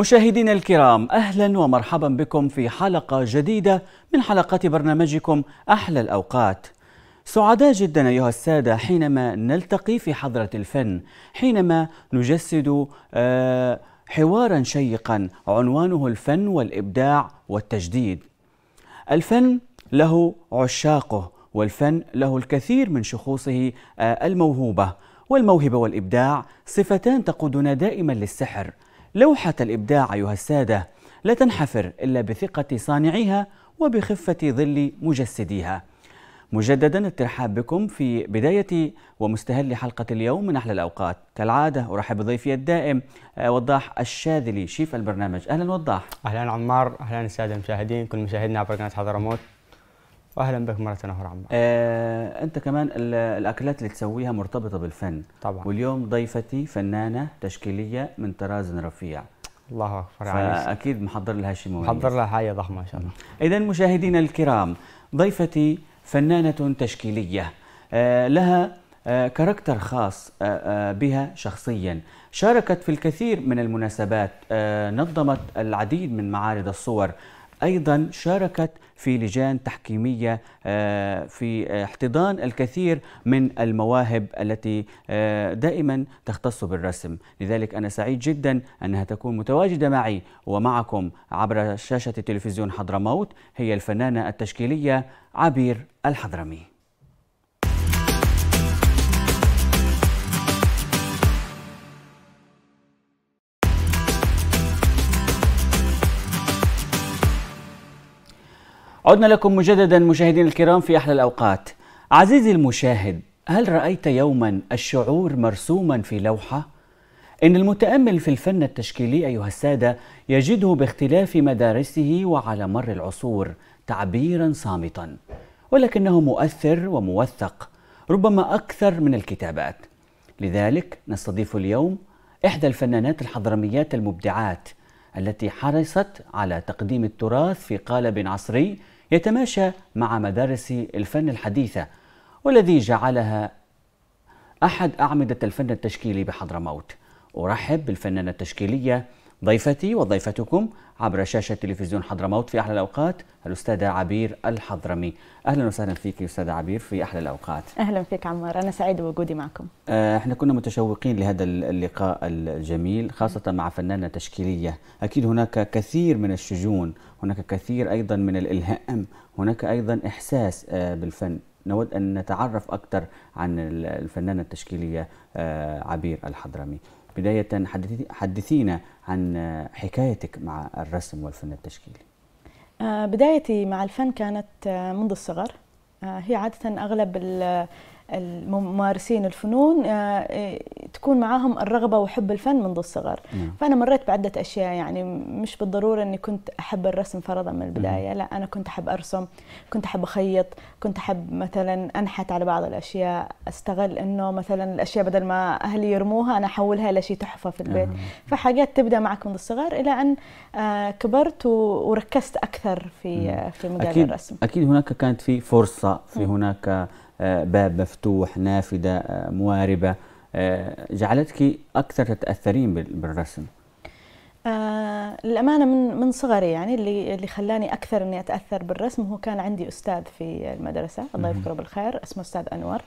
مشاهدينا الكرام اهلا ومرحبا بكم في حلقه جديده من حلقات برنامجكم احلى الاوقات. سعداء جدا ايها الساده حينما نلتقي في حضره الفن، حينما نجسد آه، حوارا شيقا عنوانه الفن والابداع والتجديد. الفن له عشاقه والفن له الكثير من شخوصه آه، الموهوبه والموهبه والابداع صفتان تقودنا دائما للسحر. لوحة الإبداع أيها السادة لا تنحفر إلا بثقة صانعيها وبخفة ظل مجسديها مجددا الترحاب بكم في بداية ومستهل حلقة اليوم من أحلى الأوقات كالعادة أرحب بضيفي الدائم آه، وضاح الشاذلي شيف البرنامج أهلا وضاح أهلا عمار أهلا السادة المشاهدين كل مشاهدنا عبر قناة حضرموت واهلا بك مره اخرى عمار آه، انت كمان الاكلات اللي تسويها مرتبطه بالفن طبعا واليوم ضيفتي فنانه تشكيليه من طراز رفيع الله اكبر عليك يعني فاكيد محضر لها شيء مميز محضر لها حاجه ضخمه ان شاء الله اذا مشاهدينا الكرام ضيفتي فنانه تشكيليه آه، لها آه، كاركتر خاص آه،, آه، بها شخصيا شاركت في الكثير من المناسبات آه، نظمت العديد من معارض الصور أيضا شاركت في لجان تحكيمية آه، في احتضان الكثير من المواهب التي آه، دائما تختص بالرسم لذلك أنا سعيد جدا أنها تكون متواجدة معي ومعكم عبر شاشة تلفزيون حضرموت هي الفنانة التشكيلية عبير الحضرمي عدنا لكم مجددا مشاهدينا الكرام في احلى الاوقات. عزيزي المشاهد، هل رايت يوما الشعور مرسوما في لوحه؟ ان المتامل في الفن التشكيلي ايها الساده يجده باختلاف مدارسه وعلى مر العصور تعبيرا صامتا، ولكنه مؤثر وموثق ربما اكثر من الكتابات. لذلك نستضيف اليوم احدى الفنانات الحضرميات المبدعات التي حرصت على تقديم التراث في قالب عصري يتماشى مع مدارس الفن الحديثة والذي جعلها أحد أعمدة الفن التشكيلي بحضرموت أرحب بالفنانة التشكيلية ضيفتي وضيفتكم عبر شاشة تلفزيون حضرموت في أحلى الأوقات الأستاذة عبير الحضرمي أهلا وسهلا فيك أستاذة عبير في أحلى الأوقات أهلا فيك عمار أنا سعيد بوجودي معكم آه، احنا كنا متشوقين لهذا اللقاء الجميل خاصة مع فنانة تشكيلية أكيد هناك كثير من الشجون هناك كثير أيضا من الإلهام هناك أيضا إحساس آه، بالفن نود أن نتعرف أكثر عن الفنانة التشكيلية آه، عبير الحضرمي بداية حدثينا عن حكايتك مع الرسم والفن التشكيلي آه، بدايتي مع الفن كانت آه، منذ الصغر آه، هي عادة أغلب الممارسين الفنون آه، آه، تكون معاهم الرغبه وحب الفن منذ الصغر نعم. فانا مريت بعده اشياء يعني مش بالضروره اني كنت احب الرسم فرضا من البدايه لا انا كنت احب ارسم كنت احب اخيط كنت احب مثلا انحت على بعض الاشياء استغل انه مثلا الاشياء بدل ما اهلي يرموها انا احولها الى شيء تحفه في البيت نعم. فحاجات تبدا معك منذ الصغر الى ان آه، كبرت وركزت اكثر في في مجال أكيد الرسم اكيد هناك كانت في فرصه في هناك آه، باب مفتوح نافذة آه، مواربة آه، جعلتك أكثر تتأثرين بالرسم آه الأمانة من من صغري يعني اللي اللي خلاني أكثر إني أتأثر بالرسم هو كان عندي أستاذ في المدرسة الله يذكره بالخير اسمه أستاذ أنور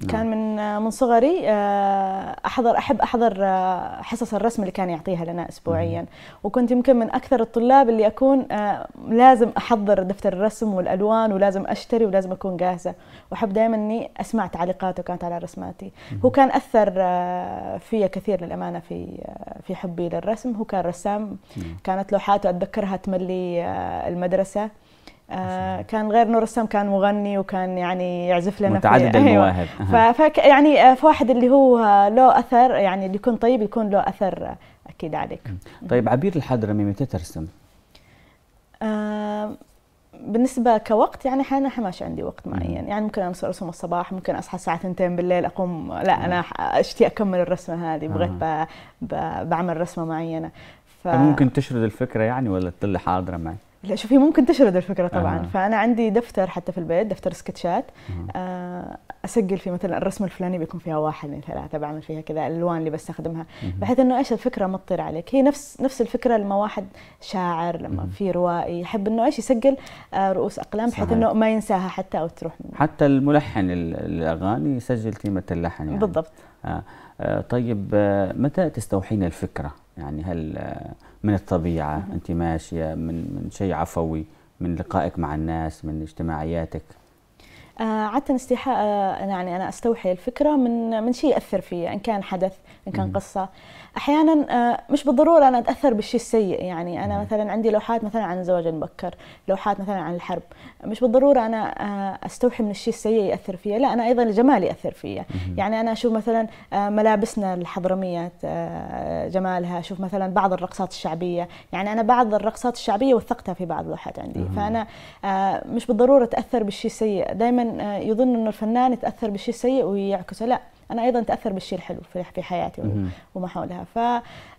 نعم. كان من من صغري آه، احضر احب احضر آه، حصص الرسم اللي كان يعطيها لنا اسبوعيا نعم. وكنت يمكن من اكثر الطلاب اللي اكون آه، لازم احضر دفتر الرسم والالوان ولازم اشتري ولازم اكون جاهزه واحب دائما اني اسمع تعليقاته كانت على رسماتي هو كان اثر فيا كثير للامانه في في حبي للرسم هو كان رسام نعم. كانت لوحاته اتذكرها تملي المدرسه آه، كان غير انه رسام كان مغني وكان يعني يعزف لنا متعدد أيوة. المواهب ف... فك يعني آه، فواحد اللي هو له اثر يعني اللي يكون طيب يكون له اثر آه، اكيد عليك طيب عبير الحضرمي متى ترسم؟ بالنسبة كوقت يعني أحيانا ما عندي وقت معين يعني ممكن أنا أرسم الصباح ممكن أصحى الساعة 2 بالليل أقوم لا أنا أشتي أكمل الرسمة هذه بغيت ب... بعمل رسمة معينة ف... ممكن تشرد الفكرة يعني ولا تطلع حاضرة معي؟ لا شوفي ممكن تشرد الفكره طبعا آه. فانا عندي دفتر حتى في البيت دفتر سكتشات آه. اسجل فيه مثلا الرسم الفلاني بيكون فيها واحد اثنين ثلاثه بعمل فيها كذا الالوان اللي بستخدمها بحيث انه ايش الفكره ما تطير عليك هي نفس نفس الفكره لما واحد شاعر لما في روائي يحب انه ايش يسجل آه رؤوس اقلام بحيث انه ما ينساها حتى او تروح منه. حتى الملحن الاغاني يسجل تيمه اللحن يعني بالضبط آه. آه طيب آه، متى تستوحين الفكره؟ يعني هل آه، من الطبيعه انت ماشيه من من شيء عفوي من لقائك مع الناس من اجتماعياتك آه، عادة استيحاء آه، يعني أنا أستوحي الفكرة من من شيء يأثر فيا إن كان حدث إن كان قصة احيانا آه، مش بالضروره انا اتاثر بالشيء السيء يعني انا مثلا عندي لوحات مثلا عن الزواج المبكر لوحات مثلا عن الحرب مش بالضروره انا آه، استوحي من الشيء السيء ياثر فيا لا انا ايضا الجمال ياثر فيا يعني انا اشوف مثلا آه، ملابسنا الحضرميه جمالها اشوف مثلا بعض الرقصات الشعبيه يعني انا بعض الرقصات الشعبيه وثقتها في بعض اللوحات عندي فانا مش بالضروره اتاثر بالشيء السيء دائما يظن انه الفنان يتاثر بالشيء السيء ويعكسه لا انا ايضا تاثر بالشيء الحلو في حياتي وما حولها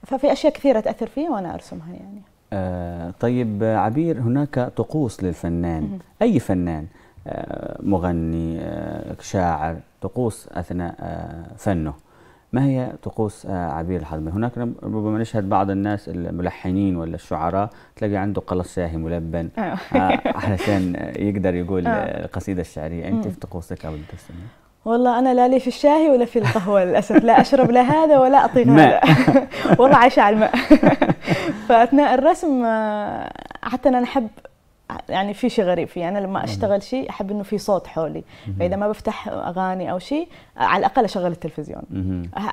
ففي اشياء كثيره تاثر فيها وانا ارسمها يعني آه طيب عبير هناك طقوس للفنان اي فنان آه مغني آه شاعر طقوس اثناء آه، فنه ما هي طقوس آه، عبير الحضمي؟ هناك ربما نشهد بعض الناس الملحنين ولا الشعراء تلاقي عنده قلص شاهي ملبن أيوه. آه، علشان يقدر يقول القصيده الشعريه، انت في طقوسك او ترسمي؟ والله انا لا لي في الشاي ولا في القهوه للاسف لا اشرب لا هذا ولا اطيق هذا والله عايشه على الماء فاثناء الرسم آه، حتى انا احب يعني في شيء غريب فيه انا لما اشتغل شيء احب انه في صوت حولي فاذا ما بفتح اغاني او شيء على الاقل اشغل التلفزيون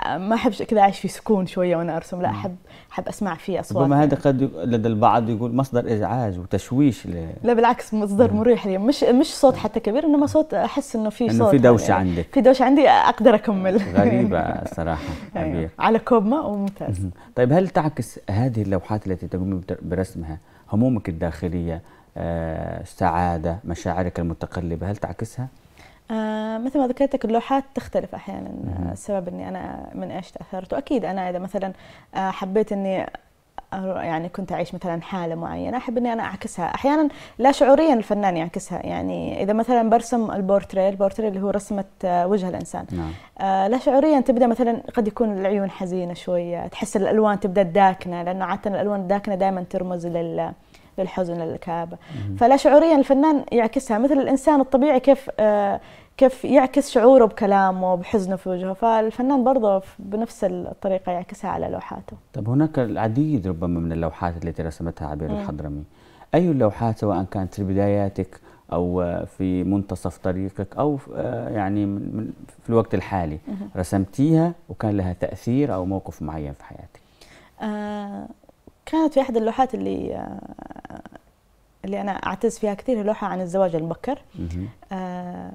ما احب كذا اعيش في سكون شويه وانا ارسم لا احب احب اسمع في اصوات ربما هذا قد لدى البعض يقول مصدر ازعاج وتشويش ل... لا بالعكس مصدر مريح لي مش مش صوت حتى كبير انما صوت احس انه في صوت انه في يعني دوشه يعني عندك في دوشه عندي اقدر اكمل غريبه صراحه أيوة. على كوب ماء وممتاز طيب هل تعكس هذه اللوحات التي تقوم برسمها همومك الداخليه آه، سعادة مشاعرك المتقلبة هل تعكسها؟ آه، مثل ما ذكرت لك اللوحات تختلف احيانا السبب آه، اني انا من ايش تاثرت واكيد انا اذا مثلا حبيت اني يعني كنت اعيش مثلا حاله معينه احب اني انا اعكسها احيانا لا شعوريا الفنان يعكسها يعني اذا مثلا برسم البورتريه البورتريه اللي هو رسمه وجه الانسان نعم. لا شعوريا تبدا مثلا قد يكون العيون حزينه شويه تحس الالوان تبدا داكنه لانه عاده الالوان الداكنه دائما ترمز لل للحزن للكابه فلا شعوريا الفنان يعكسها مثل الانسان الطبيعي كيف آه، كيف يعكس شعوره بكلامه بحزنه في وجهه فالفنان برضه بنفس الطريقه يعكسها على لوحاته طب هناك العديد ربما من اللوحات التي رسمتها عبير الحضرمي اي اللوحات سواء كانت في بداياتك او في منتصف طريقك او آه، يعني في الوقت الحالي رسمتيها وكان لها تاثير او موقف معين في حياتك آه، كانت في احد اللوحات اللي اللي انا اعتز فيها كثير لوحه عن الزواج المبكر آه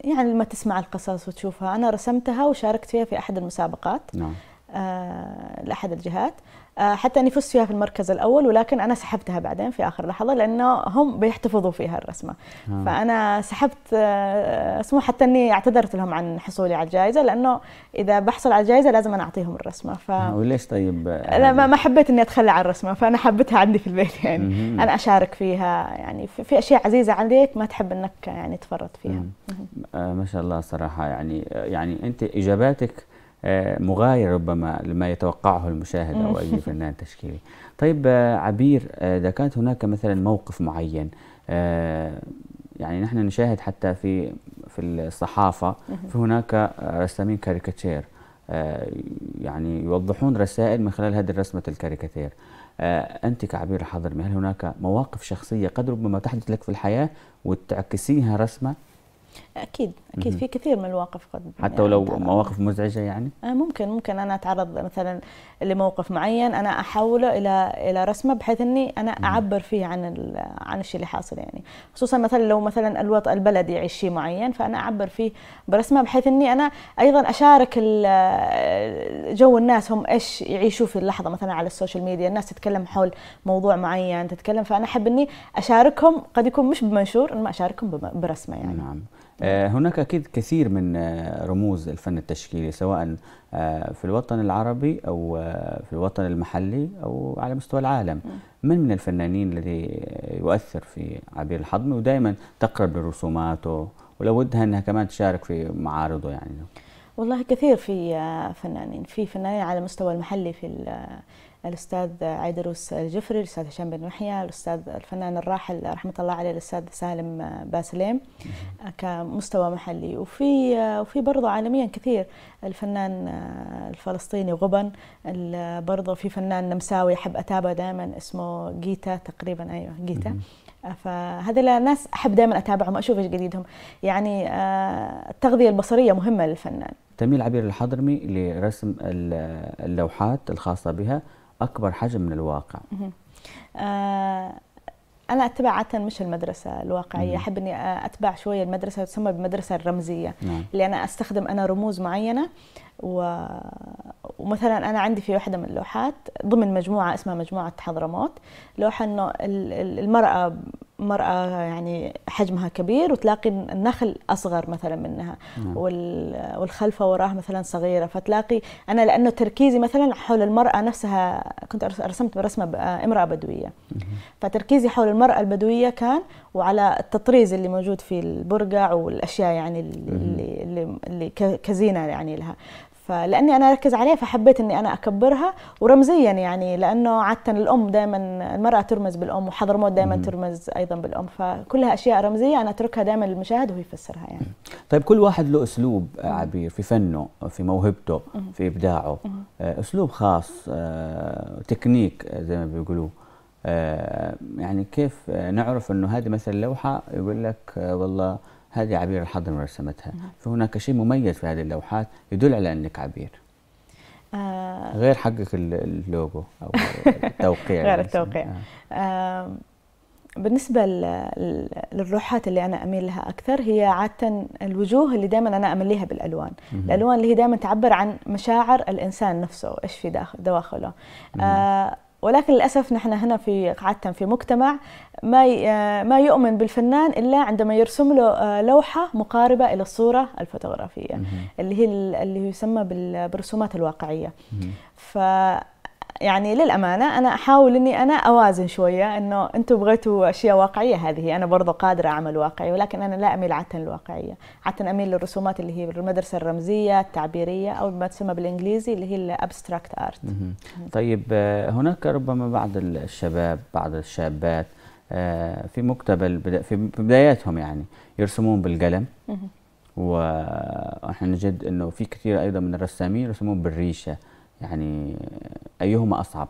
يعني لما تسمع القصص وتشوفها انا رسمتها وشاركت فيها في احد المسابقات نعم. آه لاحد الجهات آه، حتى اني فزت فيها في المركز الاول ولكن انا سحبتها بعدين في اخر لحظه لانه هم بيحتفظوا فيها الرسمه آه. فانا سحبت آه، اسمه حتى اني اعتذرت لهم عن حصولي على الجائزه لانه اذا بحصل على الجائزه لازم انا اعطيهم الرسمه ف آه وليش طيب انا ما حبيت اني اتخلى عن الرسمه فانا حبيتها عندي في البيت يعني مم. انا اشارك فيها يعني في اشياء عزيزه عليك ما تحب انك يعني تفرط فيها مم. مم. آه ما شاء الله صراحه يعني آه، يعني انت اجاباتك آه، مغاير ربما لما يتوقعه المشاهد أو أي فنان تشكيلي طيب آه، عبير آه، إذا كانت هناك مثلا موقف معين يعني نحن نشاهد حتى في في الصحافة في هناك رسامين كاريكاتير يعني يوضحون رسائل من خلال هذه الرسمة الكاريكاتير أنت كعبير الحضرمي هل هناك مواقف شخصية قد ربما تحدث لك في الحياة وتعكسيها رسمة اكيد اكيد في كثير من المواقف قد يعني حتى يعني ولو مواقف مزعجه يعني آه، ممكن ممكن انا اتعرض مثلا لموقف معين انا احوله الى الى رسمه بحيث اني انا اعبر فيه عن عن الشيء اللي حاصل يعني خصوصا مثلا لو مثلا الوط البلد يعيش شيء معين فانا اعبر فيه برسمه بحيث اني انا ايضا اشارك جو الناس هم ايش يعيشوا في اللحظه مثلا على السوشيال ميديا الناس تتكلم حول موضوع معين تتكلم فانا احب اني اشاركهم قد يكون مش بمنشور انما اشاركهم برسمه يعني نعم آه، هناك أكيد كثير من آه، رموز الفن التشكيلي سواء آه، في الوطن العربي أو في الوطن المحلي أو على مستوى العالم من من الفنانين الذي يؤثر في عبير الحضمي ودائما تقرب لرسوماته ولو ودها أنها كمان تشارك في معارضه يعني والله كثير في فنانين في فنانين على مستوى المحلي في الاستاذ عيدروس الجفري الاستاذ هشام بن محيا الاستاذ الفنان الراحل رحمه الله عليه الاستاذ سالم باسليم كمستوى محلي وفي وفي برضه عالميا كثير الفنان آه، الفلسطيني غبن برضه في فنان نمساوي احب اتابعه دائما اسمه جيتا تقريبا ايوه جيتا آه، فهذا ناس احب دائما اتابعهم اشوف ايش جديدهم يعني آه، التغذيه البصريه مهمه للفنان تميل عبير الحضرمي لرسم اللوحات الخاصه بها اكبر حجم من الواقع أه، انا اتبع عاده مش المدرسه الواقعيه احب اني أه، اتبع شويه المدرسه تسمى بالمدرسه الرمزيه نعم. اللي انا استخدم انا رموز معينه و... ومثلا انا عندي في واحده من اللوحات ضمن مجموعه اسمها مجموعه حضرموت لوحه انه المراه مرأة يعني حجمها كبير وتلاقي النخل أصغر مثلا منها نعم. وال... والخلفة وراها مثلا صغيرة فتلاقي أنا لأنه تركيزي مثلا حول المرأة نفسها كنت رسمت رسمة آه، امرأة بدوية فتركيزي حول المرأة البدوية كان وعلى التطريز اللي موجود في البرقع والأشياء يعني اللي, اللي كزينة يعني لها فلاني انا اركز عليها فحبيت اني انا اكبرها ورمزيا يعني لانه عاده الام دائما المراه ترمز بالام وحضرموت دائما ترمز ايضا بالام فكلها اشياء رمزيه انا اتركها دائما للمشاهد وهو يفسرها يعني طيب كل واحد له اسلوب آه، عبير في فنه في موهبته في ابداعه آه، اسلوب خاص آه، تكنيك زي ما بيقولوا يعني كيف نعرف انه هذه مثلا لوحه يقول لك والله هذه عبير الحضرمي رسمتها نعم. فهناك شيء مميز في هذه اللوحات يدل على انك عبير آه غير حقك اللوجو او التوقيع غير التوقيع آه. آه. بالنسبة للروحات اللي أنا أميل لها أكثر هي عادة الوجوه اللي دائما أنا أمليها بالألوان الألوان اللي هي دائما تعبر عن مشاعر الإنسان نفسه إيش في داخل دواخله ولكن للاسف نحن هنا في قعدتنا في مجتمع ما آه، ما يؤمن بالفنان الا عندما يرسم له آه، لوحه مقاربه الى الصوره الفوتوغرافيه اللي هي اللي يسمى بالرسومات الواقعيه ف يعني للامانه انا احاول اني انا اوازن شويه انه انتم بغيتوا اشياء واقعيه هذه انا برضو قادره اعمل واقعي ولكن انا لا اميل عاده للواقعيه عاده اميل للرسومات اللي هي المدرسه الرمزيه التعبيريه او ما تسمى بالانجليزي اللي هي الابستراكت ارت طيب آه، هناك ربما بعض الشباب بعض الشابات آه، في مقتبل في بداياتهم يعني يرسمون بالقلم واحنا نجد انه في كثير ايضا من الرسامين يرسمون بالريشه يعني ايهما اصعب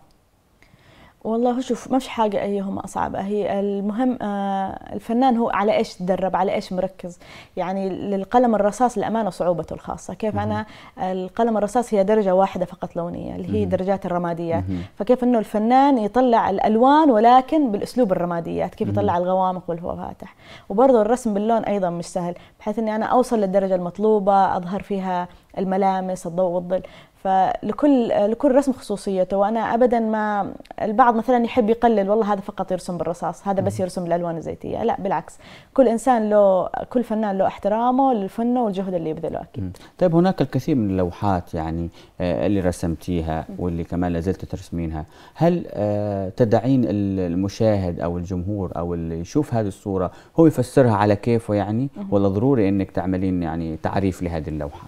والله شوف ما فيش حاجة أيهما أصعب هي المهم آه، الفنان هو على إيش تدرب على إيش مركز يعني للقلم الرصاص للأمانة صعوبته الخاصة كيف أنا القلم الرصاص هي درجة واحدة فقط لونية اللي هي درجات الرماديات فكيف أنه الفنان يطلع الألوان ولكن بالأسلوب الرماديات كيف يطلع الغوامق والهو فاتح وبرضه الرسم باللون أيضا مش سهل بحيث أني أنا أوصل للدرجة المطلوبة أظهر فيها الملامس الضوء والظل فلكل لكل رسم خصوصيته وانا ابدا ما البعض مثلا يحب يقلل والله هذا فقط يرسم بالرصاص هذا بس يرسم بالالوان الزيتيه لا بالعكس كل انسان له كل فنان له احترامه لفنه والجهد اللي يبذله اكيد طيب هناك الكثير من اللوحات يعني آه، اللي رسمتيها واللي كمان لازلت ترسمينها هل آه، تدعين المشاهد او الجمهور او اللي يشوف هذه الصوره هو يفسرها على كيفه يعني ولا ضروري انك تعملين يعني تعريف لهذه اللوحه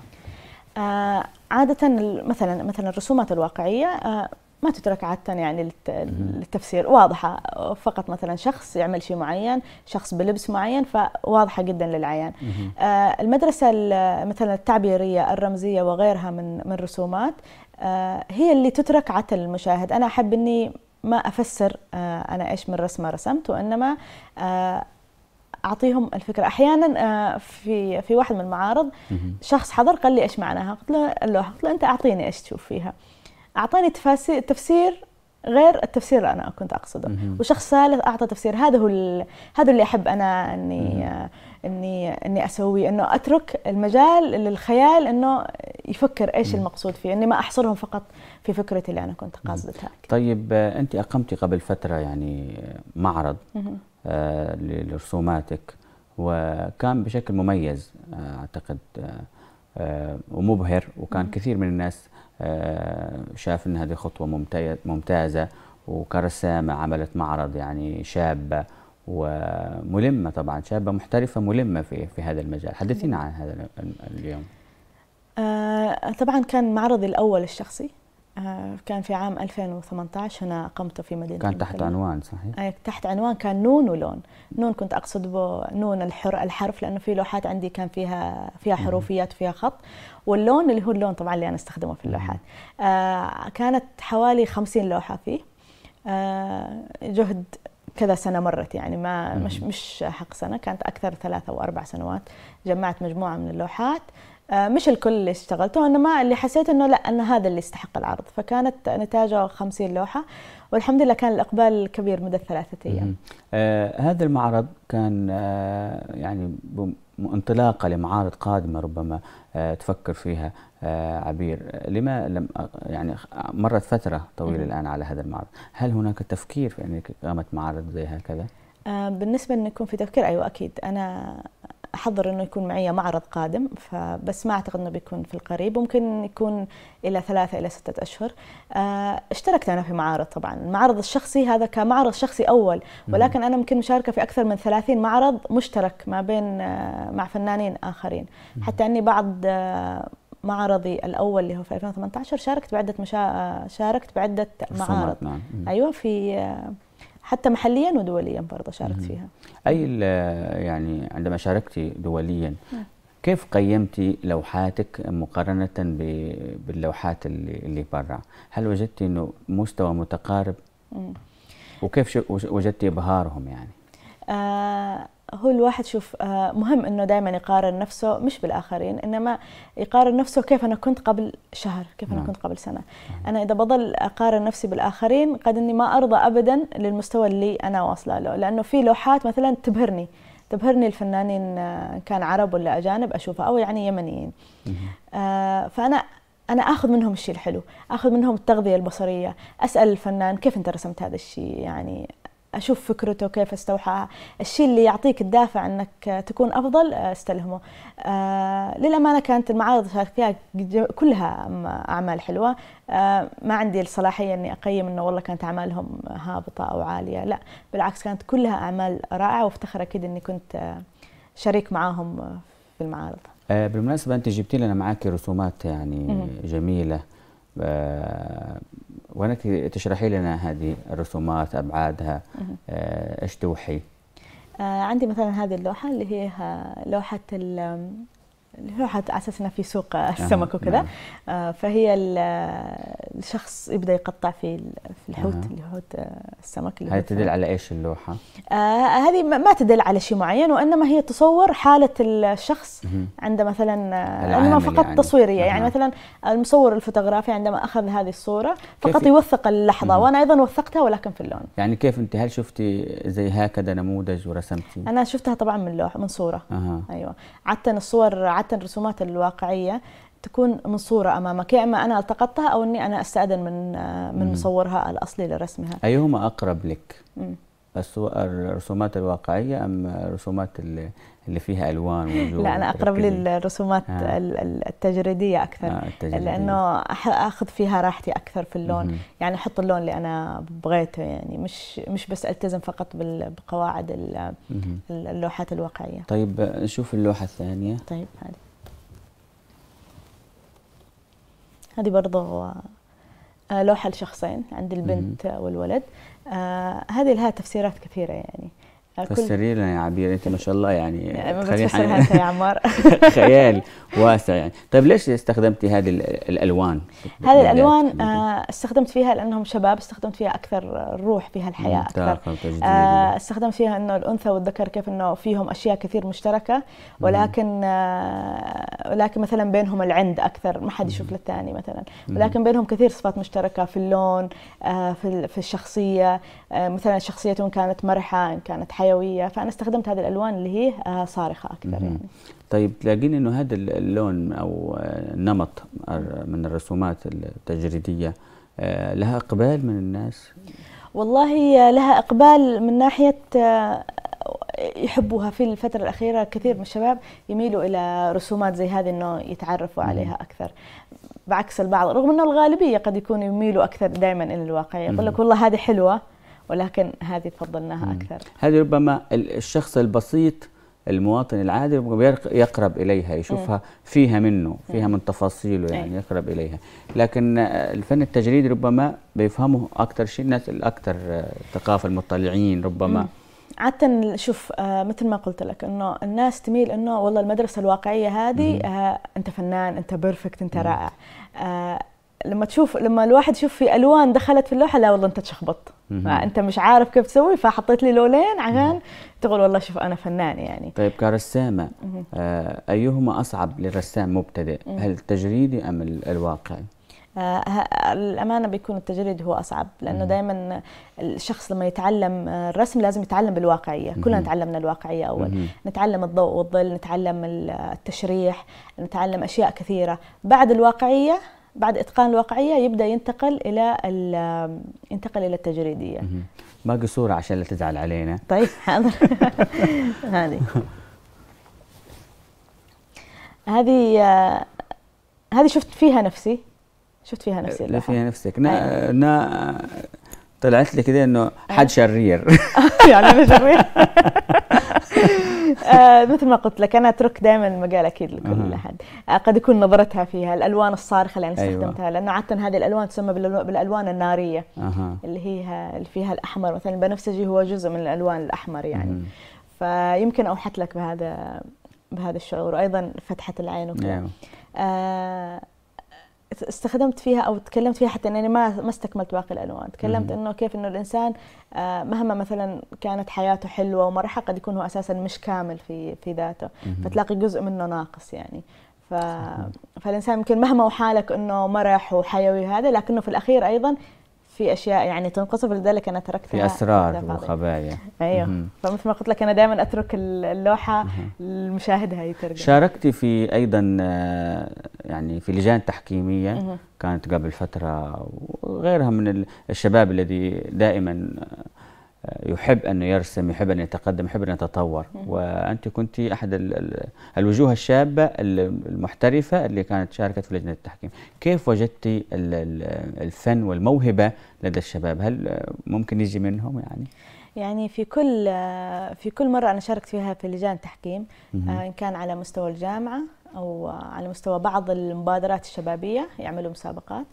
آه، عادة مثلا مثلا الرسومات الواقعية آه، ما تترك عادة يعني للتفسير واضحة فقط مثلا شخص يعمل شيء معين شخص بلبس معين فواضحة جدا للعيان آه، المدرسة مثلا التعبيرية الرمزية وغيرها من من رسومات هي اللي تترك عادة للمشاهد أنا أحب أني ما أفسر أنا إيش من رسمة رسمت وإنما اعطيهم الفكره احيانا آه، في في واحد من المعارض شخص حضر قال لي ايش معناها قلت له اللوحه قلت له انت اعطيني ايش تشوف فيها اعطاني تفسير غير التفسير اللي انا كنت اقصده وشخص ثالث اعطى تفسير هذا هو هذا اللي احب انا اني آه، اني اني اسويه انه اترك المجال للخيال انه يفكر ايش المقصود فيه اني ما احصرهم فقط في فكرتي اللي انا كنت قاصدتها طيب آه، انت اقمتي قبل فتره يعني معرض لرسوماتك وكان بشكل مميز اعتقد آه، ومبهر وكان كثير من الناس آه، شاف ان هذه خطوه ممتازه وكرسامه عملت معرض يعني شابه وملمه طبعا شابه محترفه ملمه في في هذا المجال حدثينا عن هذا اليوم آه، طبعا كان معرضي الاول الشخصي آه، كان في عام 2018 هنا أقمته في مدينة كان تحت عنوان صحيح؟ ايه تحت عنوان كان نون ولون نون كنت أقصد به نون الحر الحرف لأنه في لوحات عندي كان فيها فيها حروفيات فيها خط واللون اللي هو اللون طبعا اللي أنا استخدمه في اللوحات آه كانت حوالي 50 لوحة فيه آه جهد كذا سنه مرت يعني ما مش مش حق سنه كانت اكثر ثلاثة او اربع سنوات جمعت مجموعه من اللوحات آه، مش الكل اللي اشتغلته انما اللي حسيت انه لا انه هذا اللي يستحق العرض فكانت نتاجه 50 لوحه والحمد لله كان الاقبال كبير مده ثلاثه ايام. آه هذا المعرض كان آه يعني انطلاقه لمعارض قادمه ربما آه تفكر فيها آه عبير لما لم يعني مرت فتره طويله الان على هذا المعرض، هل هناك تفكير في يعني انك اقامه معارض زي هكذا؟ آه بالنسبه انه يكون في تفكير ايوه اكيد انا احضر انه يكون معي معرض قادم فبس ما اعتقد انه بيكون في القريب ممكن يكون الى ثلاثة الى ستة اشهر آه، اشتركت انا في معارض طبعا المعرض الشخصي هذا كمعرض شخصي اول ولكن انا يمكن مشاركة في اكثر من ثلاثين معرض مشترك ما بين آه، مع فنانين اخرين حتى اني بعض آه، معرضي الاول اللي هو في 2018 شاركت بعده مشا... شاركت بعده معارض نعم. ايوه في حتى محليا ودوليا برضه شاركت فيها اي يعني عندما شاركتي دوليا كيف قيمتي لوحاتك مقارنة باللوحات اللي, اللي برا؟ هل وجدتي انه مستوى متقارب؟ وكيف وجدتي ابهارهم يعني؟ آه هو الواحد شوف آه، مهم انه دائما يقارن نفسه مش بالاخرين انما يقارن نفسه كيف انا كنت قبل شهر كيف انا نعم. كنت قبل سنه نعم. انا اذا بضل اقارن نفسي بالاخرين قد اني ما ارضى ابدا للمستوى اللي انا واصله له لانه في لوحات مثلا تبهرني تبهرني الفنانين آه، كان عرب ولا اجانب اشوفها او يعني يمنيين آه، فانا انا اخذ منهم الشيء الحلو اخذ منهم التغذيه البصريه اسال الفنان كيف انت رسمت هذا الشيء يعني اشوف فكرته كيف استوحاها الشيء اللي يعطيك الدافع انك تكون افضل آه، استلهمه أه للامانه كانت المعارض فيها كلها اعمال حلوه أه ما عندي الصلاحيه اني اقيم انه والله كانت اعمالهم هابطه او عاليه لا بالعكس كانت كلها اعمال رائعه وافتخر اكيد اني كنت آه، شريك معاهم آه، في المعارض أه بالمناسبه انت جبتي لنا معاك رسومات يعني جميله وانك تشرحي لنا هذه الرسومات ابعادها آه، ايش توحي؟ آه، عندي مثلا هذه اللوحه اللي هي آه، لوحه على يعني اساس انه في سوق السمك وكذا نعم. آه، فهي الشخص يبدا يقطع في في الحوت اللي الحوت السمك اللي هي تدل على ايش اللوحه؟ آه هذه ما تدل على شيء معين وانما هي تصور حاله الشخص عند مثلا انما آه، فقط يعني. تصويريه يعني مثلا المصور الفوتوغرافي عندما اخذ هذه الصوره فقط يوثق اللحظه وانا ايضا وثقتها ولكن في اللون يعني كيف انت هل شفتي زي هكذا نموذج ورسمتي؟ انا شفتها طبعا من لوحه من صوره آه. ايوه عاده الصور عاده الرسومات الواقعيه تكون مصورة أمامك يا إما أنا التقطتها أو إني أنا أستأذن من آه، من مصورها الأصلي لرسمها أيهما أقرب لك؟ مم. الرسومات الواقعيه ام الرسومات اللي فيها الوان وجوه لا انا اقرب للرسومات آه. التجريديه اكثر آه التجريدية. لانه اخذ فيها راحتي اكثر في اللون مم. يعني احط اللون اللي انا بغيته يعني مش مش بس التزم فقط بقواعد اللوحات الواقعيه طيب نشوف اللوحه الثانيه طيب هذه هذه برضه آه، لوحه لشخصين عند البنت مم. والولد آه، هذه لها تفسيرات كثيرة يعني فسري لنا يا يعني عبير انت ما شاء الله يعني ما يا عمار خيال واسع يعني طيب ليش استخدمتي هذه الالوان هذه الالوان آه استخدمت فيها لانهم شباب استخدمت فيها اكثر الروح في هالحياه اكثر آه استخدمت فيها انه الانثى والذكر كيف انه فيهم اشياء كثير مشتركه ولكن آه ولكن مثلا بينهم العند اكثر ما حد يشوف للثاني مثلا ولكن بينهم كثير صفات مشتركه في اللون آه في, في الشخصيه آه مثلا شخصيته ان كانت مرحه ان كانت حيويه فانا استخدمت هذه الالوان اللي هي آه، صارخه اكثر يعني طيب تلاقين انه هذا اللون او النمط آه، آه، من الرسومات التجريديه لها اقبال من الناس والله لها اقبال من ناحيه يحبوها في الفترة الأخيرة كثير من الشباب يميلوا إلى رسومات زي هذه إنه يتعرفوا عليها أكثر بعكس البعض رغم إنه الغالبية قد يكونوا يميلوا أكثر دائما إلى الواقعية يقول لك والله هذه حلوة ولكن هذه فضلناها أكثر هذه ربما الشخص البسيط المواطن العادي يقرب إليها يشوفها إيه. فيها منه إيه. فيها من تفاصيله يعني إيه. يقرب إليها لكن آه، الفن التجريدي ربما بيفهمه أكثر شيء الناس الأكثر آه، ثقافة المطلعين ربما عادة شوف آه، مثل ما قلت لك انه الناس تميل انه والله المدرسه الواقعيه هذه انت فنان انت بيرفكت انت رائع لما تشوف لما الواحد يشوف في الوان دخلت في اللوحه لا والله انت تشخبط انت مش عارف كيف تسوي فحطيت لي لونين عشان تقول والله شوف انا فنان يعني طيب كرسامه آه ايهما اصعب للرسام مبتدئ هل التجريدي ام الواقعي آه الامانه بيكون التجريد هو اصعب لانه دائما الشخص لما يتعلم آه، الرسم لازم يتعلم بالواقعيه كلنا تعلمنا الواقعيه اول نتعلم الضوء والظل نتعلم التشريح نتعلم اشياء كثيره بعد الواقعيه بعد اتقان الواقعيه يبدا ينتقل الى ينتقل الى التجريديه ما قصور عشان لا تزعل علينا طيب حاضر هذه هذه هذه شفت فيها نفسي شفت فيها نفسي لا فيها نفسك نا, أيوة. نا طلعت لي كذا انه أيوة. حد شرير يعني انا شرير آه مثل ما قلت لك انا اترك دائما المجال اكيد لكل احد آه قد يكون نظرتها فيها الالوان الصارخه اللي انا أيوة. استخدمتها أيوة. لانه عاده هذه الالوان تسمى بالالوان الناريه آه. اللي هي اللي فيها الاحمر مثلا البنفسجي هو جزء من الالوان الاحمر يعني أه. فيمكن اوحت لك بهذا بهذا الشعور وايضا فتحه العين وكذا أيوة. آه استخدمت فيها او تكلمت فيها حتى اني ما ما استكملت باقي الالوان، تكلمت انه كيف انه الانسان آه، مهما مثلا كانت حياته حلوه ومرحه قد يكون هو اساسا مش كامل في في ذاته، فتلاقي جزء منه ناقص يعني. ف... فالانسان يمكن مهما وحالك انه مرح وحيوي هذا لكنه في الاخير ايضا في اشياء يعني تنقصه فلذلك انا تركتها في اسرار وخبايا ايوه فمثل ما قلت لك انا دائما اترك اللوحه لمشاهدها يترجم شاركتي في ايضا آه، يعني في لجان تحكيميه كانت قبل فتره وغيرها من الشباب الذي دائما يحب أن يرسم يحب أن يتقدم يحب أن يتطور وأنت كنت أحد الوجوه الشابة المحترفة اللي كانت شاركت في لجنة التحكيم كيف وجدت الفن والموهبة لدى الشباب هل ممكن يجي منهم يعني؟ يعني في كل في كل مرة أنا شاركت فيها في لجان التحكيم آه، إن كان على مستوى الجامعة أو على مستوى بعض المبادرات الشبابية يعملوا مسابقات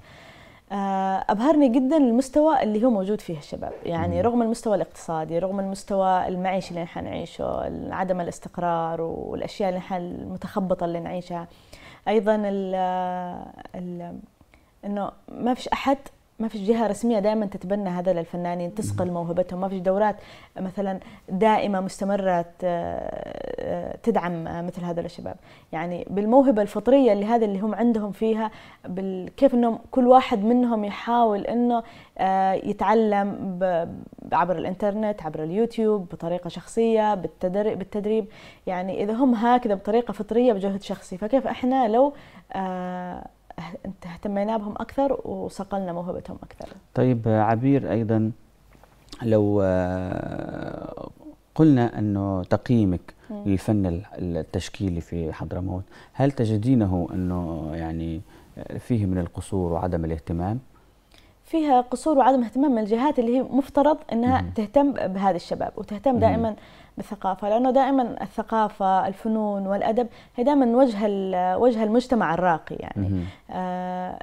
آه، ابهرني جدا المستوى اللي هو موجود فيه الشباب يعني مم. رغم المستوى الاقتصادي رغم المستوى المعيشي اللي نحن نعيشه عدم الاستقرار والاشياء اللي نحن المتخبطه اللي نعيشها ايضا ال آه، ال انه ما فيش احد ما فيش جهه رسميه دائما تتبنى هذا للفنانين تسقل موهبتهم ما فيش دورات مثلا دائمه مستمره تدعم مثل هذا الشباب يعني بالموهبه الفطريه اللي هذا اللي هم عندهم فيها كيف انهم كل واحد منهم يحاول انه آه، يتعلم عبر الانترنت عبر اليوتيوب بطريقه شخصيه بالتدريب يعني اذا هم هكذا بطريقه فطريه بجهد شخصي فكيف احنا لو آه، أه، اهتمينا بهم اكثر وصقلنا موهبتهم اكثر. طيب آه، عبير ايضا لو آه، قلنا انه تقييمك للفن التشكيلي في حضرموت هل تجدينه انه يعني فيه من القصور وعدم الاهتمام؟ فيها قصور وعدم اهتمام من الجهات اللي هي مفترض انها مم. تهتم بهذا الشباب وتهتم دائما بالثقافه لانه دائما الثقافه الفنون والادب هي دائما وجه وجه المجتمع الراقي يعني آه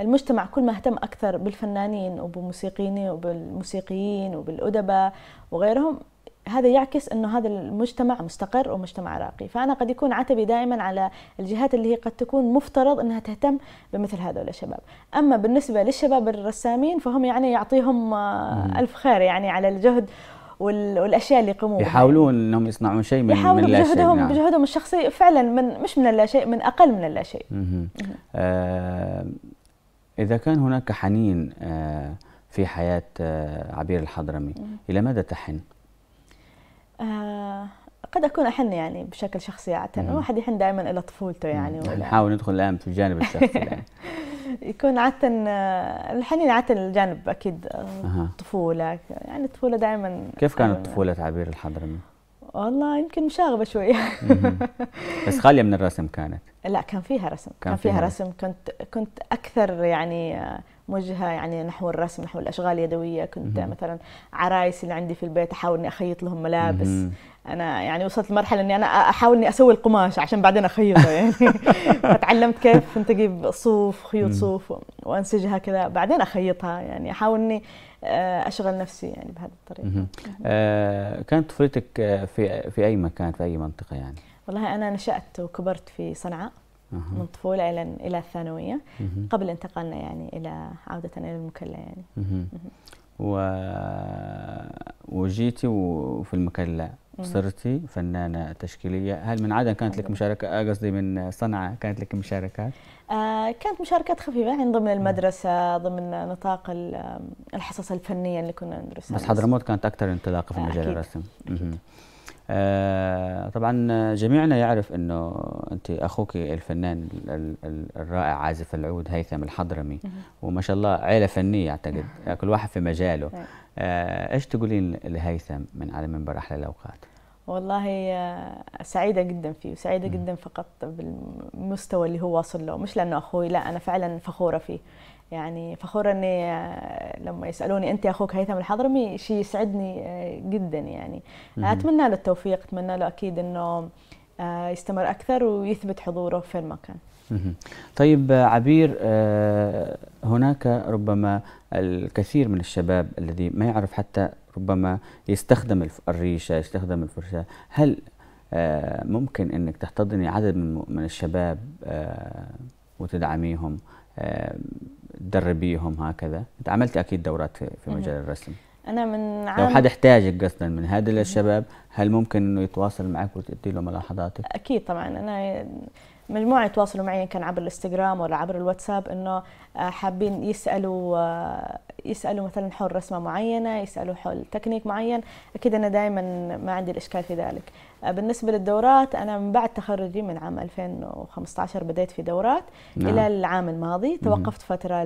المجتمع كل ما اهتم اكثر بالفنانين وبموسيقيين وبالموسيقيين وبالادباء وغيرهم هذا يعكس انه هذا المجتمع مستقر ومجتمع راقي، فانا قد يكون عتبي دائما على الجهات اللي هي قد تكون مفترض انها تهتم بمثل هذول الشباب، اما بالنسبه للشباب الرسامين فهم يعني يعطيهم آه، الف خير يعني على الجهد والاشياء اللي يقومون يحاولون انهم يصنعون شيء من من لا بجهدهم يحاولون نعم. بجهدهم الشخصي فعلا من مش من اللا شيء من اقل من اللا شيء. آه اذا كان هناك حنين آه في حياه آه عبير الحضرمي الى ماذا تحن؟ آه، قد اكون احن يعني بشكل شخصي عاده نعم. الواحد يحن دائما الى طفولته نعم. يعني نحاول ندخل الان في الجانب الشخصي يعني يكون عاده آه، الحنين عاده الجانب اكيد الطفوله آه، يعني الطفوله دائما كيف كانت طفوله تعبير الحضرمي؟ والله يمكن مشاغبه شويه بس خاليه من الرسم كانت لا كان فيها رسم كان, كان فيها, فيها رسم كنت كنت اكثر يعني موجهه يعني نحو الرسم نحو الاشغال اليدويه كنت مم. مثلا عرايس اللي عندي في البيت احاول اني اخيط لهم ملابس مم. انا يعني وصلت لمرحله اني انا احاول اني اسوي القماش عشان بعدين اخيطه يعني فتعلمت كيف كنت اجيب صوف خيوط صوف وانسجها كذا بعدين اخيطها يعني احاول اني آه، اشغل نفسي يعني بهذه الطريقه آه كانت طفولتك آه، في في اي مكان في اي منطقه يعني والله انا نشات وكبرت في صنعاء من طفوله الى الى الثانويه قبل انتقالنا يعني الى عودة الى المكلا يعني و... وجيتي وفي المكلا صرتي فنانه تشكيليه هل من عدن كانت لك مشاركه آه، قصدي من صنعاء كانت لك مشاركات آه كانت مشاركات خفيفه يعني ضمن المدرسه ضمن نطاق الحصص الفنيه اللي كنا ندرسها بس حضرموت كانت اكثر انطلاقه في آه، مجال الرسم أكيد. آه، طبعا جميعنا يعرف انه انت اخوك الفنان الرائع عازف العود هيثم الحضرمي وما شاء الله عيله فنيه اعتقد نعم. كل واحد في مجاله نعم. آه، ايش تقولين لهيثم من على منبر احلى الاوقات؟ والله آه، سعيدة جدا فيه وسعيدة جدا فقط بالمستوى اللي هو واصل له مش لأنه أخوي لا أنا فعلا فخورة فيه يعني فخورة اني آه، لما يسالوني انت اخوك هيثم الحضرمي شيء يسعدني آه، جدا يعني مم. اتمنى له التوفيق اتمنى له اكيد انه آه، يستمر اكثر ويثبت حضوره فين ما كان. طيب عبير هناك ربما الكثير من الشباب الذي ما يعرف حتى ربما يستخدم الريشه يستخدم الفرشاه هل ممكن انك تحتضني عدد من الشباب وتدعميهم تدربيهم هكذا انت عملت اكيد دورات في مجال الرسم انا من عام لو حد احتاجك قصدا من هذا الشباب هل ممكن انه يتواصل معك وتدي له ملاحظاتك اكيد طبعا انا مجموعة يتواصلوا معي كان عبر الانستغرام ولا عبر الواتساب انه آه، حابين يسالوا آه، يسالوا مثلا حول رسمه معينه يسالوا حول تكنيك معين اكيد انا دائما ما عندي الاشكال في ذلك آه، بالنسبة للدورات أنا من بعد تخرجي من عام 2015 بديت في دورات نعم. إلى العام الماضي توقفت فترة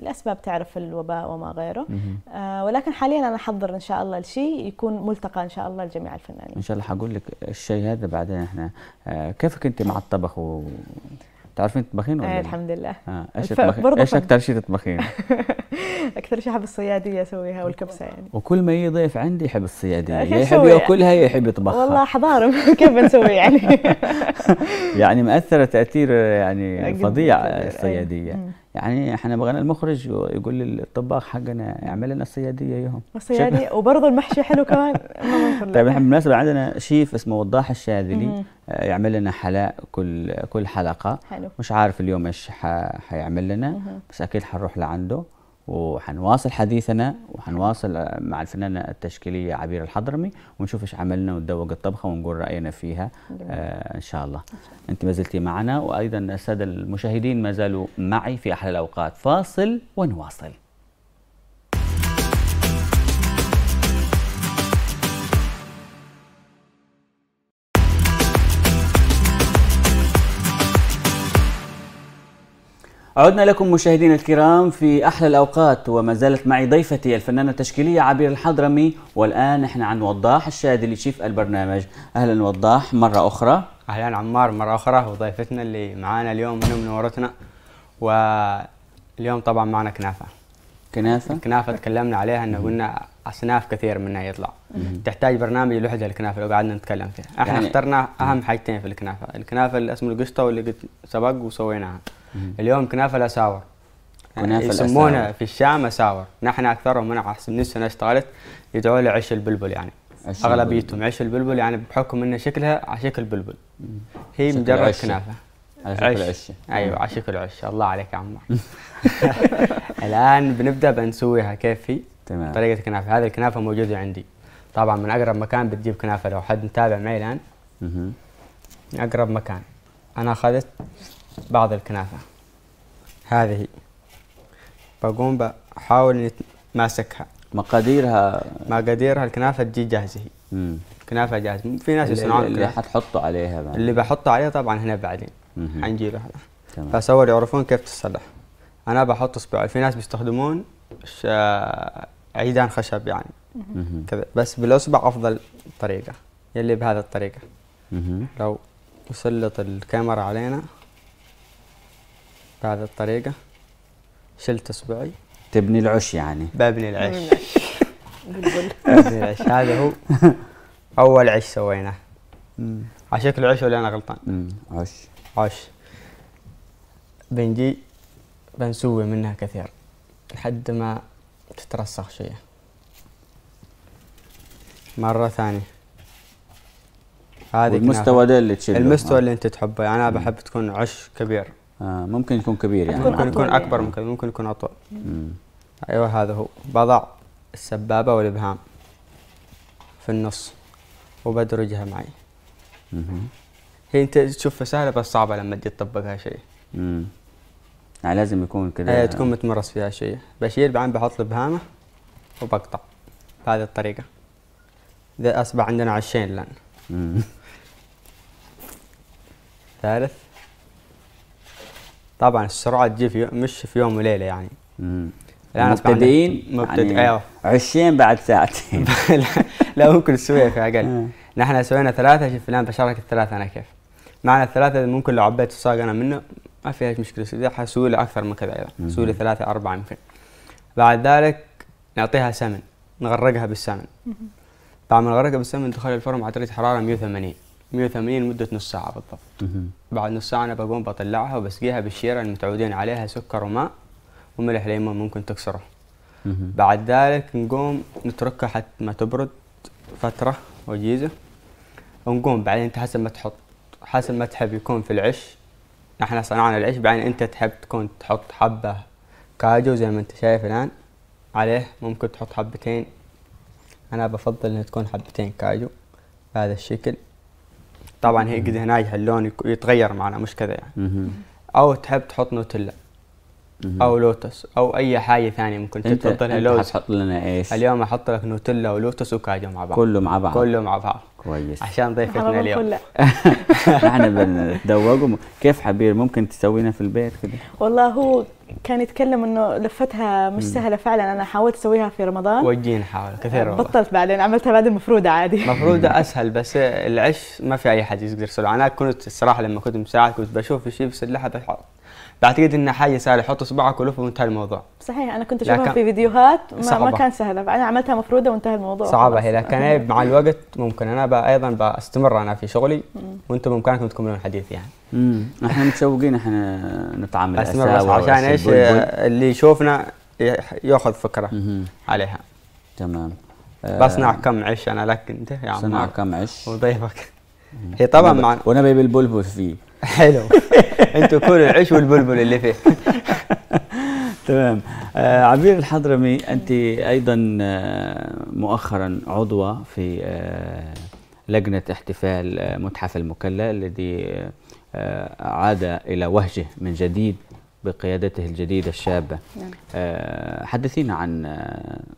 الأسباب تعرف الوباء وما غيره آه ولكن حاليا أنا أحضر إن شاء الله لشيء يكون ملتقى إن شاء الله لجميع الفنانين إن شاء الله حقول لك الشيء هذا بعدين إحنا آه كيف كنت مع الطبخ و... تعرفين تطبخين ولا؟ آه، الحمد لله اه ايش تطبخين؟ ايش اكثر شيء تطبخين؟ اكثر شيء احب الصياديه اسويها والكبسه يعني وكل ما يجي ضيف عندي يحب الصياديه يحب ياكلها يحب يطبخها والله حضارم كيف بنسوي يعني يعني مأثرة تأثير يعني فظيع الصياديه يعني احنا بغينا المخرج يقول للطباخ حقنا اعمل لنا الصياديه يهم الصياديه وبرضه المحشي حلو كمان طيب احنا بالمناسبه عندنا شيف اسمه وضاح الشاذلي آه، يعمل لنا حلاء كل كل حلقه حلو. مش عارف اليوم ايش حيعمل لنا بس اكيد حنروح لعنده وحنواصل حديثنا وحنواصل آه، مع الفنانة التشكيلية عبير الحضرمي ونشوف ايش عملنا ونذوق الطبخة ونقول رأينا فيها آه ان شاء الله انت ما زلتي معنا وايضا السادة المشاهدين ما زالوا معي في احلى الاوقات فاصل ونواصل عدنا لكم مشاهدينا الكرام في أحلى الأوقات وما زالت معي ضيفتي الفنانة التشكيلية عبير الحضرمي والآن إحنا عن وضاح الشاهد اللي شيف البرنامج أهلا وضاح مرة أخرى أهلا عمار مرة أخرى وضيفتنا اللي معانا اليوم من منورتنا واليوم طبعا معنا كنافة كنافة؟ كنافة تكلمنا عليها أنه قلنا أصناف كثير منها يطلع تحتاج برنامج لوحدة الكنافة لو قعدنا نتكلم فيها احنا يعني اخترنا أهم حاجتين في الكنافة الكنافة اللي اسمه القشطة واللي سبق وسويناها اليوم كنافه الاساور يعني يسمونها في الشام اساور نحن اكثرهم من احسن من السنه اشتغلت يدعوا له عش البلبل يعني عش اغلبيتهم عش البلبل يعني بحكم ان شكلها على شكل بلبل هي مجرد كنافه على شكل عش ايوه على شكل عش الله عليك يا عمار الان بنبدا بنسويها كيف هي تمام طريقه الكنافه هذه الكنافه موجوده عندي طبعا من اقرب مكان بتجيب كنافه لو حد متابع معي الان اقرب مكان انا اخذت بعض الكنافة هذه بقوم بحاول اني ماسكها مقاديرها مقاديرها الكنافة تجي جاهزة هي كنافة جاهزة في ناس يصنعون اللي, اللي حتحطوا عليها بعد. اللي بحطه عليها طبعا هنا بعدين حنجي له فصور يعرفون كيف تصلح انا بحط اصبعي في ناس بيستخدمون عيدان خشب يعني كذا بس بالاصبع افضل طريقة يلي بهذه الطريقة لو تسلط الكاميرا علينا بهذه الطريقة شلت اصبعي تبني العش يعني ببني العش ببني العش هذا هو اول عش سويناه على شكل عش ولا انا غلطان؟ عش عش بنجي بنسوي منها كثير لحد ما تترسخ شوية مرة ثانية هذه المستوى ده اللي تشيله المستوى اللي آه. انت تحبه يعني انا بحب تكون عش كبير آه ممكن يكون كبير يعني ممكن يكون يعني. اكبر من ممكن يكون اطول ايوه هذا هو بضع السبابه والابهام في النص وبدرجها معي هي انت تشوفها سهله بس صعبه لما تجي تطبقها شيء امم يعني لازم يكون كذا ايه تكون متمرس فيها شيء بشيل بعدين بحط الابهامه وبقطع بهذه الطريقه اذا اصبح عندنا عشين الان ثالث طبعا السرعه تجي في مش في يوم وليله يعني امم مبتدئين مبتدئين يعني 20 أيوه. بعد ساعتين لا ممكن تسويها في اقل آه. نحن سوينا ثلاثه شوف الان بشارك الثلاثه انا كيف معنا الثلاثه ممكن لو عبيت الساق انا منه ما فيها مشكله اذا حسوي اكثر من كذا ايضا سوي ثلاثه اربعه يمكن بعد ذلك نعطيها سمن نغرقها بالسمن بعد ما نغرقها بالسمن تدخل الفرن على درجه حراره 180 180 مدة نص ساعة بالضبط بعد نص ساعة أنا بقوم بطلعها وبسقيها بالشيرة المتعودين عليها سكر وماء وملح ليمون ممكن تكسره بعد ذلك نقوم نتركها حتى ما تبرد فترة وجيزة ونقوم بعدين أنت حسب ما تحط حسب ما تحب يكون في العش نحن صنعنا العش بعدين انت تحب تكون تحط حبة كاجو زي ما انت شايف الان عليه ممكن تحط حبتين انا بفضل انها تكون حبتين كاجو بهذا الشكل طبعا هي قد دهنايها اللون يتغير معنا مش كذا يعني او تحب تحط نوتيلا او لوتس او اي حاجه ثانيه ممكن انت تفضلها لوز حتحط لنا ايش؟ اليوم احط لك نوتيلا ولوتس وكاجو مع بعض كله مع بعض كله مع بعض كويس عشان ضيفتنا اليوم احنا بنتذوق كيف حبير ممكن تسوينا في البيت كده؟ والله هو كان يتكلم انه لفتها مش سهله فعلا انا حاولت اسويها في رمضان وجين حاول كثير والله. بطلت بعدين عملتها بعد المفروده عادي مفروده اسهل بس العش ما في اي حد يقدر يسوي انا كنت الصراحه لما كنت مساعد كنت بشوف الشيء بس اللحظه بعتقد انه حاجه سهله حط اصبعك ولف وانتهى الموضوع صحيح انا كنت اشوفها في فيديوهات ما, صعبة. ما كان سهله فانا عملتها مفروده وانتهى الموضوع صعبه هي لكن مع الوقت ممكن انا بقى ايضا بستمر انا في شغلي وانتم بامكانكم تكملون الحديث يعني امم احنا متشوقين احنا نتعامل استمر عشان ايش اللي يشوفنا ياخذ فكره مم. عليها تمام بصنع آه، كم عش انا لك انت يا عمار صنع كم عش وضيفك هي طبعا مع ونبي بالبلبل فيه حلو انتوا كل العيش والبلبل اللي فيه تمام آه عبير الحضرمي انت ايضا آه مؤخرا عضوه في آه لجنه احتفال آه، متحف المكلا الذي آه، عاد الى وهجه من جديد بقيادته الجديده الشابه نعم. آه، حدثينا عن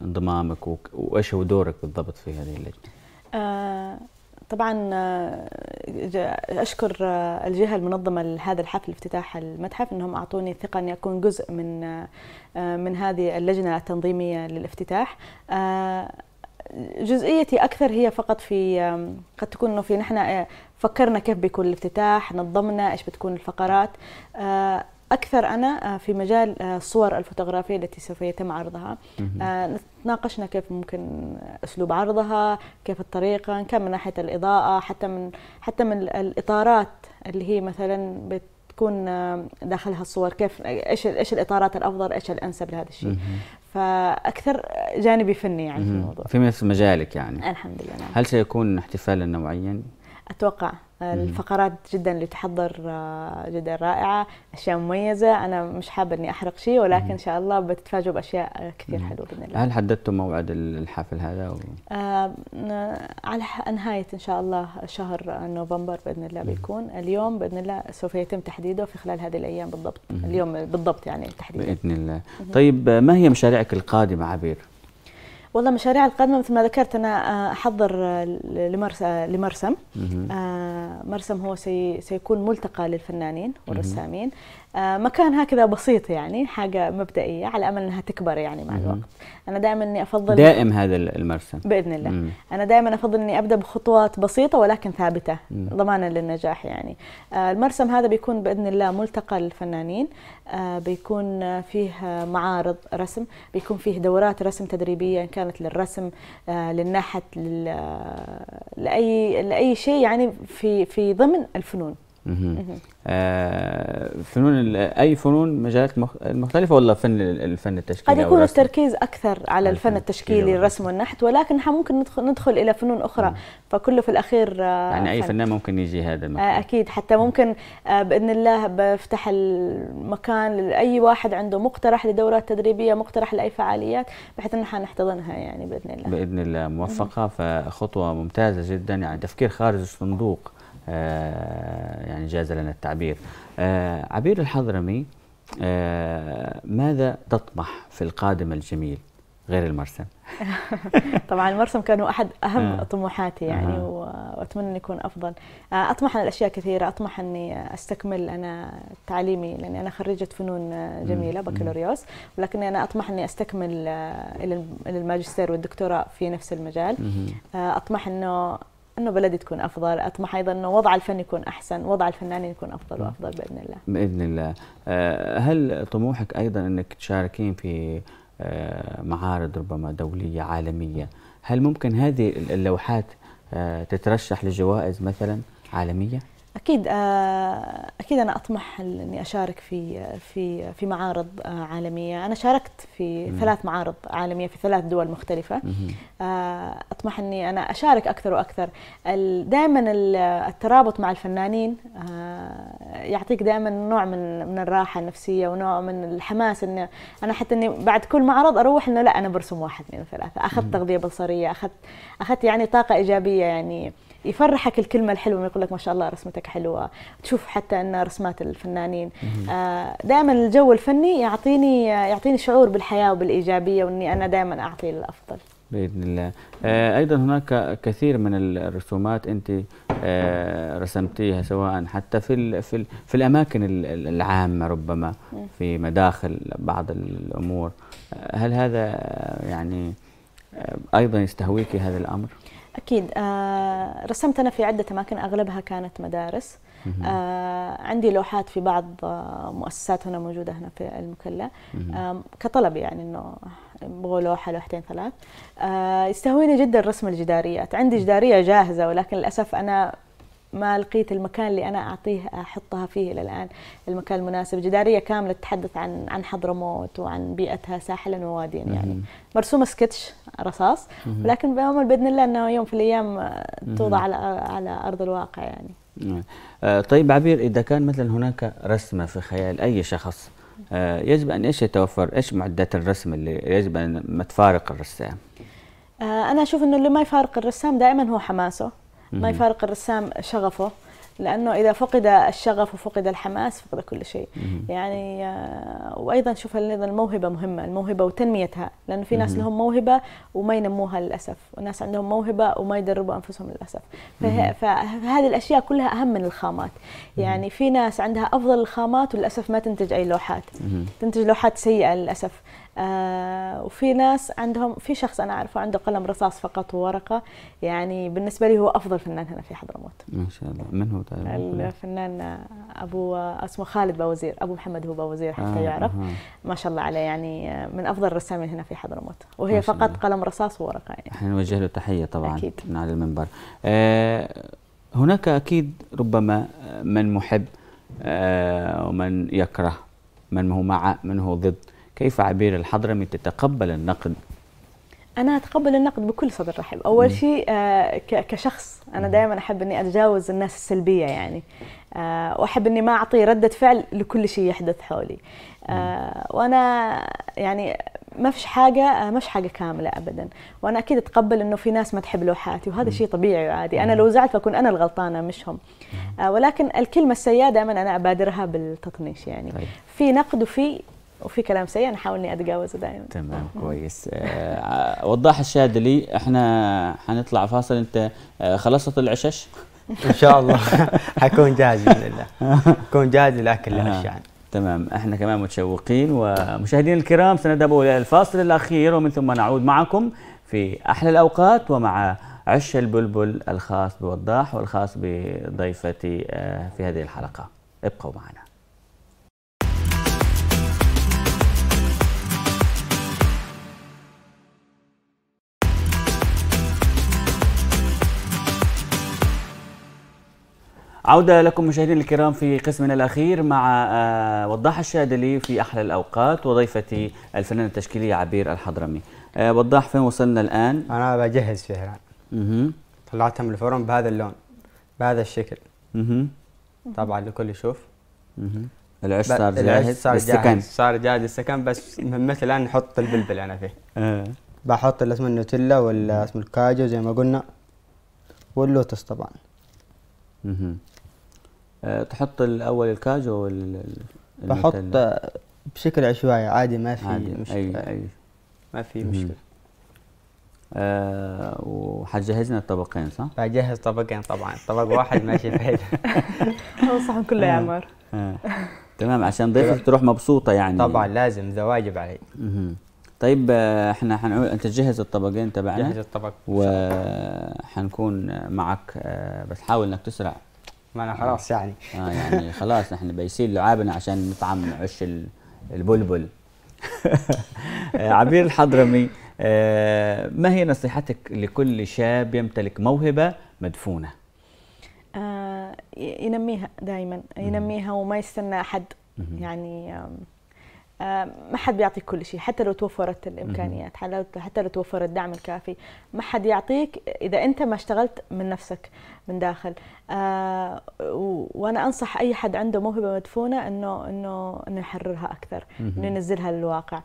انضمامك وايش هو دورك بالضبط في هذه اللجنه طبعا آه، اشكر آه، الجهه المنظمه لهذا الحفل افتتاح المتحف انهم اعطوني الثقه اني اكون جزء من آه، من هذه اللجنه التنظيميه للافتتاح جزئيتي اكثر هي فقط في قد تكون انه في نحن فكرنا كيف بيكون الافتتاح نظمنا ايش بتكون الفقرات اكثر انا آه، في مجال آه، الصور الفوتوغرافيه التي سوف يتم عرضها آه، تناقشنا كيف ممكن اسلوب عرضها كيف الطريقه كان من ناحيه الاضاءه حتى من حتى من الاطارات اللي هي مثلا بت تكون داخلها الصور كيف ايش ايش الاطارات الافضل ايش الانسب لهذا الشيء فاكثر جانبي فني يعني في الموضوع في نفس مجالك يعني الحمد لله نعم. هل سيكون احتفالا نوعيا اتوقع آه، الفقرات جدا اللي تحضر آه، جدا رائعه اشياء مميزه انا مش حابه اني احرق شيء ولكن ان شاء الله بتتفاجئوا باشياء آه، كثير حلوه باذن الله هل حددتم موعد الحفل هذا و... آه على نهايه ان شاء الله شهر نوفمبر باذن الله بيكون اليوم باذن الله سوف يتم تحديده في خلال هذه الايام بالضبط اليوم بالضبط يعني تحديدا باذن الله طيب ما هي مشاريعك القادمه عبير والله مشاريع القادمه مثل ما ذكرت انا آه، احضر آه، آه، لمرسم مرسم هو سيكون ملتقى للفنانين والرسامين آه، مكان هكذا بسيط يعني حاجة مبدئية على أمل أنها تكبر يعني مع الوقت أنا دائما أني أفضل دائم هذا المرسم بإذن الله مم. أنا دائما أفضل أني أبدأ بخطوات بسيطة ولكن ثابتة ضمانا للنجاح يعني آه، المرسم هذا بيكون بإذن الله ملتقى للفنانين آه، بيكون فيه معارض رسم بيكون فيه دورات رسم تدريبية إن كانت للرسم للنحت لأي, لأي شيء يعني في, في ضمن الفنون آه فنون اي فنون مجالات مختلفه ولا فن الفن التشكيلي قد يكون التركيز اكثر على الفن التشكيلي الرسم والنحت ولكن ممكن ندخل, ندخل الى فنون اخرى مم. فكله في الاخير آه يعني اي فنان ممكن يجي هذا المكان. آه اكيد حتى ممكن آه باذن الله بفتح المكان لاي واحد عنده مقترح لدورات تدريبيه مقترح لاي فعاليات بحيث ان حنحتضنها يعني باذن الله باذن الله موفقه فخطوه ممتازه جدا يعني تفكير خارج الصندوق آه، يعني جاز لنا التعبير آه، عبير الحضرمي آه، ماذا تطمح في القادم الجميل غير المرسم طبعا المرسم كانوا احد اهم آه. طموحاتي يعني آه. واتمنى ان يكون افضل اطمح على اشياء كثيره اطمح اني استكمل انا تعليمي لاني انا خريجه فنون جميله بكالوريوس ولكني انا اطمح اني استكمل الى الماجستير والدكتوراه في نفس المجال اطمح انه انه بلدي تكون افضل، اطمح ايضا انه وضع الفن يكون احسن، وضع الفنانين يكون افضل نعم. وافضل باذن الله. باذن الله. آه، هل طموحك ايضا انك تشاركين في آه، معارض ربما دوليه عالميه، هل ممكن هذه اللوحات آه، تترشح لجوائز مثلا عالميه؟ اكيد آه، اكيد انا اطمح اني اشارك في في في معارض آه، عالميه انا شاركت في ثلاث معارض عالميه في ثلاث دول مختلفه آه، اطمح اني انا اشارك اكثر واكثر دائما الترابط مع الفنانين يعطيك دائما نوع من من الراحه النفسيه ونوع من الحماس ان انا حتى اني بعد كل معرض اروح انه لا انا برسم واحد اثنين ثلاثه اخذت تغذيه بصريه اخذت اخذت يعني طاقه ايجابيه يعني يفرحك الكلمه الحلوه يقول لك ما شاء الله رسمتك حلوه تشوف حتى ان رسمات الفنانين آه، دائما الجو الفني يعطيني يعطيني شعور بالحياه وبالايجابيه واني انا دائما اعطي الافضل باذن الله آه، ايضا هناك كثير من الرسومات انت آه، رسمتيها سواء حتى في في, في الاماكن العامه ربما في مداخل بعض الامور هل هذا يعني ايضا يستهويك هذا الامر اكيد آه رسمت انا في عده اماكن اغلبها كانت مدارس آه عندي لوحات في بعض آه، مؤسسات هنا موجوده هنا في المكلا آه كطلب يعني انه يبغوا لوحه لوحتين ثلاث آه يستهويني جدا رسم الجداريات عندي جداريه جاهزه ولكن للاسف انا ما لقيت المكان اللي انا اعطيه احطها فيه الى الان المكان المناسب جداريه كامله تتحدث عن عن حضرموت وعن بيئتها ساحلا وواديا يعني مرسومه سكتش رصاص ولكن بامل باذن الله انه يوم في الايام توضع على على ارض الواقع يعني نعم. آه، طيب عبير اذا كان مثلا هناك رسمه في خيال اي شخص آه، يجب ان ايش يتوفر ايش معدات الرسم اللي يجب ان ما تفارق الرسام آه، انا اشوف انه اللي ما يفارق الرسام دائما هو حماسه ما يفارق الرسام شغفه لانه اذا فقد الشغف وفقد الحماس فقد كل شيء يعني آه، وايضا شوف ايضا الموهبه مهمه الموهبه وتنميتها لانه في ناس لهم موهبه وما ينموها للاسف وناس عندهم موهبه وما يدربوا انفسهم للاسف فهذه الاشياء كلها اهم من الخامات يعني في ناس عندها افضل الخامات وللاسف ما تنتج اي لوحات تنتج لوحات سيئه للاسف آه، وفي ناس عندهم في شخص انا اعرفه عنده قلم رصاص فقط وورقه يعني بالنسبه لي هو افضل فنان هنا في حضرموت ما شاء الله من هو طيب الفنان ابو اسمه خالد باوزير ابو محمد هو باوزير حتى آه يعرف آه. ما شاء الله عليه يعني من افضل الرسامين هنا في حضرموت وهي فقط الله. قلم رصاص وورقه يعني احنا نوجه له تحيه طبعا أكيد. من على المنبر آه هناك اكيد ربما من محب آه ومن يكره من هو مع من هو ضد كيف عبير الحضرمي تتقبل النقد انا اتقبل النقد بكل صدر رحب اول شيء آه، كشخص انا دائما احب اني اتجاوز الناس السلبيه يعني آه، واحب اني ما اعطي رده فعل لكل شيء يحدث حولي آه، وانا يعني ما فيش حاجة ما فيش حاجة كاملة أبدا وأنا أكيد أتقبل إنه في ناس ما تحب لوحاتي وهذا شيء طبيعي وعادي أنا لو زعلت بكون أنا الغلطانة مش هم ولكن الكلمة السيئة دائما أنا أبادرها بالتطنيش يعني طيب. في نقد وفي وفي كلام سيء انا احاول اني اتجاوزه دائما تمام كويس آه، وضح الشاهد لي احنا حنطلع فاصل انت آه، خلصت العشش ان شاء الله حكون جاهز باذن الله حكون جاهز للاكل يعني آه، تمام احنا كمان متشوقين ومشاهدينا الكرام سنذهب الى الفاصل الاخير ومن ثم نعود معكم في احلى الاوقات ومع عش البلبل الخاص بوضاح والخاص بضيفتي في هذه الحلقه ابقوا معنا عودة لكم مشاهدينا الكرام في قسمنا الأخير مع آه، وضاح الشادلي في أحلى الأوقات وضيفتي الفنانة التشكيلية عبير الحضرمي آه، وضاح فين وصلنا الآن؟ أنا بجهز فيها اها طلعتها من الفرن بهذا اللون بهذا الشكل اها طبعا الكل يشوف اها العش صار جاهز صار جاهز صار جاهز السكن بس مهمتي الآن نحط البلبل أنا فيه أه. بحط الاسم النوتيلا والاسم الكاجو زي ما قلنا واللوتس طبعا اها آه، تحط الاول الكاجو او بحط بشكل عشوائي عادي ما في عادي. مشكله أي. أي. ما في مشكله أه وحتجهز لنا الطبقين صح؟ بجهز طبقين طبعا طبق واحد ماشي فايده الصحن كله يا آه، عمار آه. تمام عشان ضيفك تروح مبسوطه يعني طبعا لازم ذا واجب علي طيب احنا حنعمل انت تجهز الطبقين تبعنا جهز الطبق وحنكون معك بس حاول انك تسرع ما انا خلاص آه. يعني آه يعني خلاص احنا بيسير لعابنا عشان نطعم عش البلبل آه، عبير الحضرمي آه، ما هي نصيحتك لكل شاب يمتلك موهبه مدفونه؟ آه ينميها دائما ينميها وما يستنى احد يعني ما حد بيعطيك كل شيء حتى لو توفرت الامكانيات حتى لو توفر الدعم الكافي ما حد يعطيك اذا انت ما اشتغلت من نفسك من داخل آه، وانا انصح اي حد عنده موهبه مدفونه انه انه انه يحررها اكثر انه ينزلها للواقع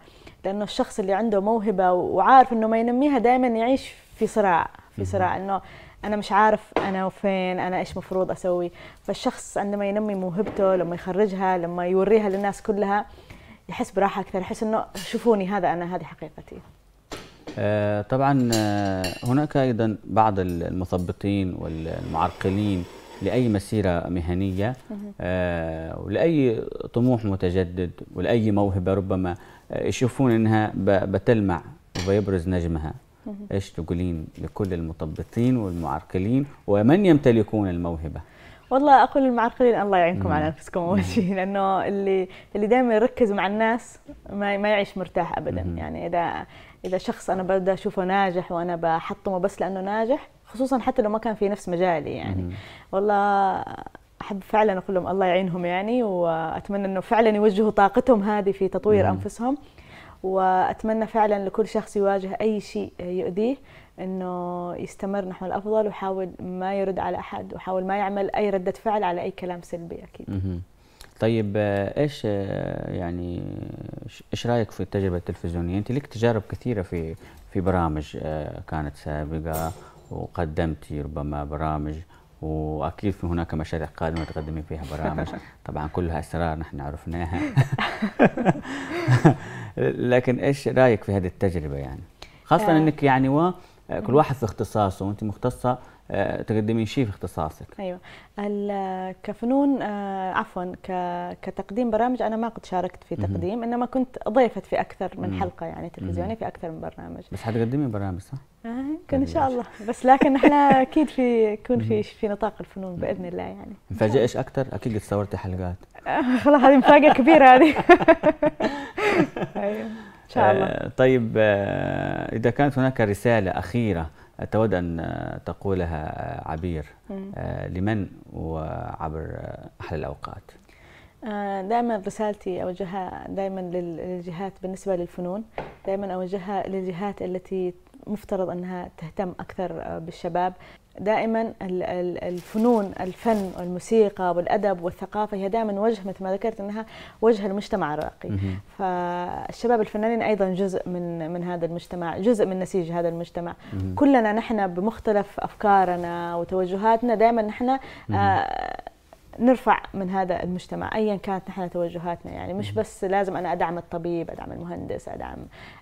لانه الشخص اللي عنده موهبه وعارف انه ما ينميها دائما يعيش في صراع في صراع انه انا مش عارف انا وفين انا ايش مفروض اسوي فالشخص عندما ينمي موهبته لما يخرجها لما يوريها للناس كلها يحس براحه اكثر يحس انه شوفوني هذا انا هذه حقيقتي آه، طبعا آه، هناك ايضا بعض المثبطين والمعرقلين لاي مسيره مهنيه آه، ولاي طموح متجدد ولاي موهبه ربما يشوفون انها بتلمع وبيبرز نجمها ايش تقولين لكل المثبطين والمعرقلين ومن يمتلكون الموهبه والله اقول مع الله يعينكم على انفسكم اول شيء لانه اللي اللي دائما يركز مع الناس ما, ما يعيش مرتاح ابدا يعني اذا اذا شخص انا بدي اشوفه ناجح وانا بحطمه بس لانه ناجح خصوصا حتى لو ما كان في نفس مجالي يعني والله احب فعلا اقول لهم الله يعينهم يعني واتمنى انه فعلا يوجهوا طاقتهم هذه في تطوير انفسهم واتمنى فعلا لكل شخص يواجه اي شيء يؤذيه انه يستمر نحو الافضل وحاول ما يرد على احد وحاول ما يعمل اي رده فعل على اي كلام سلبي اكيد طيب آه، ايش آه، يعني ايش رايك في التجربه التلفزيونيه انت لك تجارب كثيره في في برامج آه، كانت سابقه وقدمتي ربما برامج واكيد في هناك مشاريع قادمه تقدمي فيها برامج طبعا كلها اسرار نحن عرفناها لكن ايش رايك في هذه التجربه يعني خاصه انك يعني آه، كل واحد في اختصاصه وانت مختصه آه، تقدمين شيء في اختصاصك ايوه كفنون آه، عفوا كتقديم برامج انا ما قد شاركت في تقديم انما كنت ضيفت في اكثر من حلقه يعني تلفزيونيه في اكثر من برنامج بس حتقدمين برامج صح؟ يمكن ان طيب. شاء الله بس لكن احنا اكيد في يكون في في نطاق الفنون باذن الله يعني مفاجئش اكثر اكيد قد صورتي حلقات خلاص هذه مفاجاه كبيره هذه ايوه شاء الله آه، طيب آه، إذا كانت هناك رسالة أخيرة أتود أن تقولها آه، عبير لمن وعبر أحلى الأوقات دائما رسالتي أوجهها دائما للجهات بالنسبة للفنون دائما أوجهها للجهات التي مفترض أنها تهتم أكثر بالشباب دائما الفنون الفن والموسيقى والادب والثقافه هي دائما وجه مثل ما ذكرت انها وجه المجتمع الراقي فالشباب الفنانين ايضا جزء من من هذا المجتمع جزء من نسيج هذا المجتمع كلنا نحن بمختلف افكارنا وتوجهاتنا دائما نحن آه نرفع من هذا المجتمع ايا كانت نحن توجهاتنا يعني مش بس لازم انا ادعم الطبيب ادعم المهندس ادعم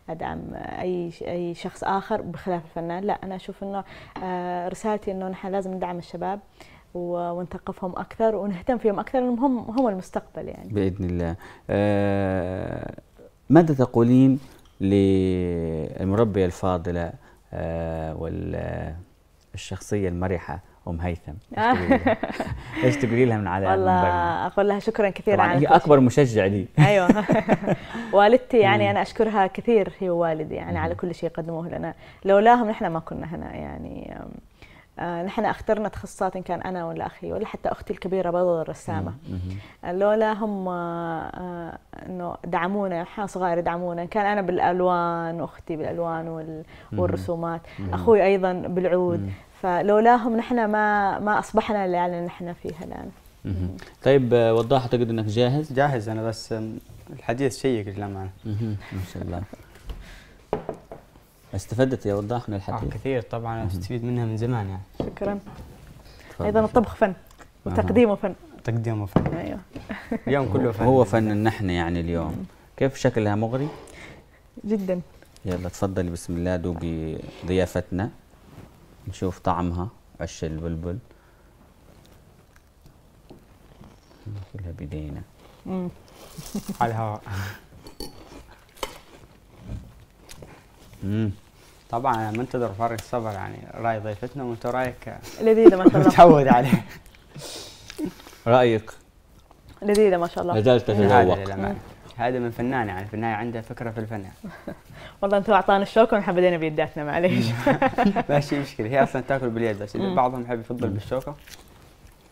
ادعم اي اي شخص اخر بخلاف الفنان لا انا اشوف انه آه، رسالتي انه نحن لازم ندعم الشباب ونثقفهم اكثر ونهتم فيهم اكثر لانهم هم هم المستقبل يعني باذن الله آه ماذا تقولين للمربيه الفاضله آه والشخصيه المرحه ام هيثم ايش تقولي لها من على والله اقول لها شكرا كثير طبعا هي اكبر مشجع لي ايوه والدتي يعني انا اشكرها كثير هي ووالدي يعني على كل شيء قدموه لنا لولاهم نحن ما كنا هنا يعني آه، نحن اخترنا تخصصات ان كان انا ولا اخي ولا حتى اختي الكبيره برضه الرسامه لولا هم آه، آه، انه دعمونا احنا صغار دعمونا ان كان انا بالالوان واختي بالالوان والرسومات اخوي ايضا بالعود فلولاهم نحن ما ما اصبحنا اللي يعني نحن فيها الان طيب آه، وضاح اعتقد انك جاهز جاهز انا بس الحديث شيق لا معنا ما شاء الله استفدت يا وضاح من الحديث آه كثير طبعا استفيد منها من زمان يعني شكرا ايضا الطبخ فن وتقديمه فن تقديمه فن ايوه اليوم كله فن هو فن النحن يعني اليوم كيف شكلها مغري؟ جدا يلا تفضلي بسم الله دوقي ضيافتنا نشوف طعمها عش البلبل ناكلها بدينا على الهواء طبعا انا منتظر فارغ الصبر يعني راي ضيفتنا وانت رايك لذيذه ما شاء الله متعود عليه رايك لذيذه ما شاء الله لازلت تتذوق هذا من فنانة يعني في النهاية عندها فكرة في الفن والله أنتوا أعطانا الشوكة ونحن بدينا بيداتنا معليش ماشي مشكلة هي أصلا تاكل باليد بس بعضهم يحب يفضل بالشوكة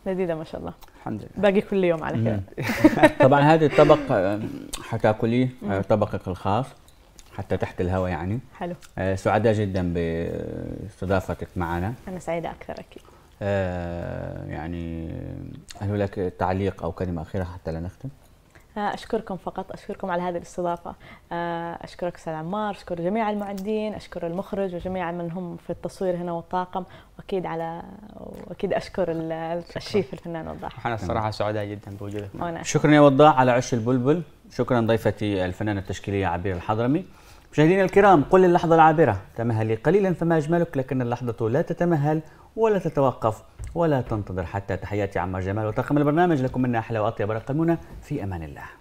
لذيذة ما شاء الله الحمد لله باقي كل يوم على كذا طبعا هذا الطبق آه، حتاكليه آه، طبقك الخاص حتى تحت الهواء يعني حلو آه سعداء جدا باستضافتك معنا انا سعيده اكثر اكيد آه يعني هل لك تعليق او كلمه اخيره حتى لا نختم؟ أشكركم فقط أشكركم على هذه الاستضافة آه، أشكرك أستاذ عمار أشكر جميع المعدين أشكر المخرج وجميع من هم في التصوير هنا والطاقم وأكيد على وأكيد أشكر الشيف الفنان وضاح أنا الصراحة سعداء جدا بوجودك معنا شكرا يا وضاح على عش البلبل شكرا ضيفتي الفنانة التشكيلية عبير الحضرمي مشاهدينا الكرام قل اللحظة العابرة تمهلي قليلا فما أجملك لكن اللحظة لا تتمهل ولا تتوقف ولا تنتظر حتى تحياتي عمار جمال وطاقم البرنامج لكم منا أحلى وأطيب رقمنا في أمان الله